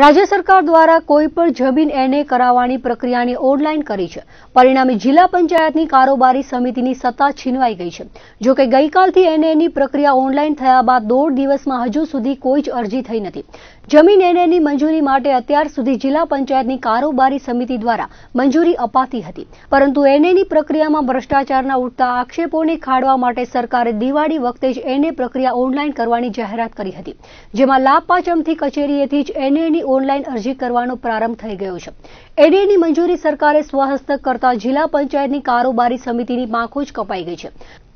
રાજ્ય સરકાર દ્વારા કોઈ પણ જમીન એને કરાવવાની પ્રક્રિયાને ઓનલાઈન કરી છે પરિણામે જિલ્લા પંચાયતની કારોબારી સમિતિની સત્તા છીનવાઈ ગઈ છે જોકે ગઈકાલથી એનએની પ્રક્રિયા ઓનલાઈન થયા બાદ દોઢ દિવસમાં હજુ સુધી કોઈ જ અરજી થઈ નથી જમીન એનએની મંજૂરી માટે અત્યાર સુધી જિલ્લા પંચાયતની કારોબારી સમિતિ દ્વારા મંજૂરી અપાતી હતી પરંતુ એનએની પ્રક્રિયામાં ભ્રષ્ટાચારના ઉઠતા આક્ષેપોને ખાડવા માટે સરકારે દિવાળી વખતે જ એને પ્રક્રિયા ઓનલાઈન કરવાની જાહેરાત કરી હતી જેમાં લાભપાચમથી કચેરીએથી જ એને ઓનલાઈન અરજી કરવાનો પ્રારંભ થઈ ગયો છે એડીએની મંજૂરી સરકારે સ્વહસ્તક કરતા જિલ્લા પંચાયતની કારોબારી સમિતિની જ કપાઈ ગઈ છે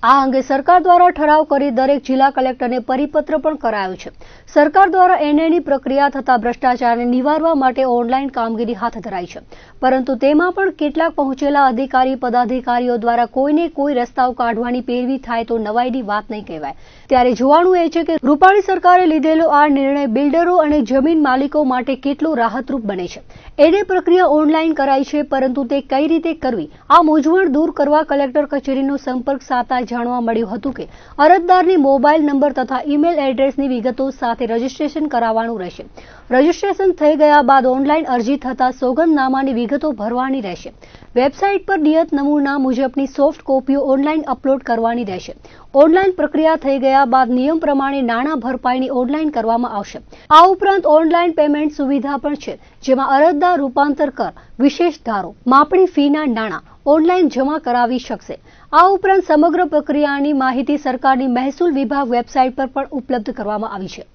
આ અંગે સરકાર દ્વારા ઠરાવ કરી દરેક જિલ્લા કલેક્ટરને પરિપત્ર પણ કરાયો છે સરકાર દ્વારા એનએની પ્રક્રિયા થતા ભ્રષ્ટાચારને નિવારવા માટે ઓનલાઈન કામગીરી હાથ ધરાઈ છે પરંતુ તેમાં પણ કેટલાક પહોંચેલા અધિકારી પદાધિકારીઓ દ્વારા કોઈને કોઈ રસ્તાઓ કાઢવાની પેરવી થાય તો નવાઈની વાત નહીં કહેવાય ત્યારે જોવાનું એ છે કે રૂપાણી સરકારે લીધેલો આ નિર્ણય બિલ્ડરો અને જમીન માલિકો માટે કેટલો રાહતરૂપ બને છે એને પ્રક્રિયા ઓનલાઈન કરાઈ છે પરંતુ તે કઈ રીતે કરવી આ મૂંઝવણ દૂર કરવા કલેક્ટર કચેરીનો સંપર્ક સાધતા જાણવા મળ્યું હતું કે અરજદારની મોબાઈલ નંબર તથા ઈમેલ એડ્રેસની વિગતો સાથે રજીસ્ટ્રેશન કરાવવાનું રહેશે રજીસ્ટ્રેશન થઈ ગયા બાદ ઓનલાઈન અરજી થતા સોગંદનામાની વિગતો ભરવાની રહેશે વેબસાઇટ પર નિયત નમૂના મુજબની સોફ્ટ કોપીઓ ઓનલાઈન અપલોડ કરવાની રહેશે ઓનલાઈન પ્રક્રિયા થઈ ગયા બાદ નિયમ પ્રમાણે નાણાં ભરપાઈની ઓનલાઈન કરવામાં આવશે આ ઉપરાંત ઓનલાઈન પેમેન્ટ સુવિધા પણ છે જેમાં અરજદાર રૂપાંતર કર વિશેષ ધારો માપણી ફીના નાણાં ઓનલાઈન જમા કરાવી શકશે આ ઉપરાંત સમગ્ર પ્રક્રિયાની માહિતી સરકારની મહેસૂલ વિભાગ વેબસાઇટ પર પણ ઉપલબ્ધ કરવામાં આવી છે